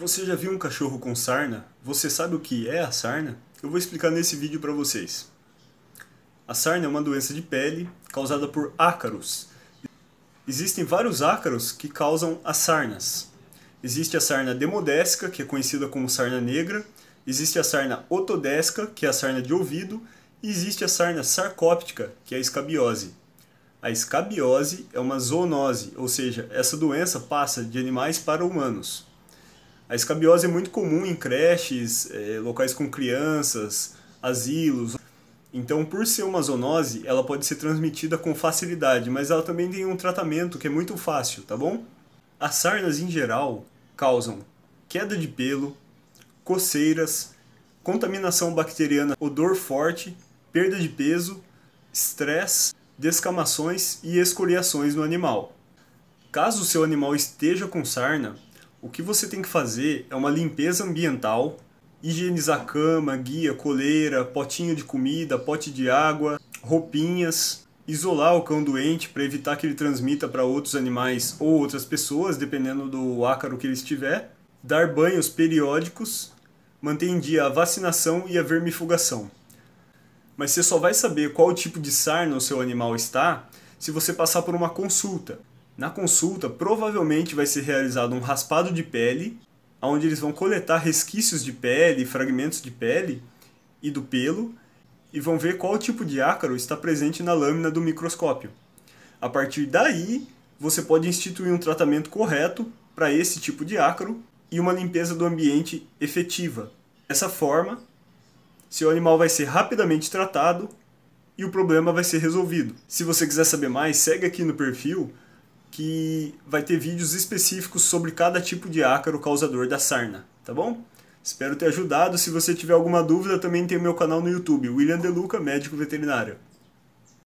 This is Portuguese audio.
Você já viu um cachorro com sarna? Você sabe o que é a sarna? Eu vou explicar nesse vídeo para vocês. A sarna é uma doença de pele causada por ácaros. Existem vários ácaros que causam as sarnas. Existe a sarna demodésica, que é conhecida como sarna negra, existe a sarna otodesca, que é a sarna de ouvido, e existe a sarna sarcóptica, que é a escabiose. A escabiose é uma zoonose, ou seja, essa doença passa de animais para humanos. A escabiose é muito comum em creches, é, locais com crianças, asilos. Então, por ser uma zoonose, ela pode ser transmitida com facilidade, mas ela também tem um tratamento que é muito fácil, tá bom? As sarnas em geral causam queda de pelo, coceiras, contaminação bacteriana, odor forte, perda de peso, estresse, descamações e escoriações no animal. Caso o seu animal esteja com sarna, o que você tem que fazer é uma limpeza ambiental, higienizar cama, guia, coleira, potinho de comida, pote de água, roupinhas, isolar o cão doente para evitar que ele transmita para outros animais ou outras pessoas, dependendo do ácaro que ele estiver, dar banhos periódicos, manter em dia a vacinação e a vermifugação. Mas você só vai saber qual tipo de sarna o seu animal está se você passar por uma consulta. Na consulta, provavelmente vai ser realizado um raspado de pele, onde eles vão coletar resquícios de pele, fragmentos de pele e do pelo, e vão ver qual tipo de ácaro está presente na lâmina do microscópio. A partir daí, você pode instituir um tratamento correto para esse tipo de ácaro e uma limpeza do ambiente efetiva. Dessa forma, seu animal vai ser rapidamente tratado e o problema vai ser resolvido. Se você quiser saber mais, segue aqui no perfil que vai ter vídeos específicos sobre cada tipo de ácaro causador da sarna, tá bom? Espero ter ajudado. Se você tiver alguma dúvida, também tem o meu canal no YouTube, William Deluca, médico veterinário.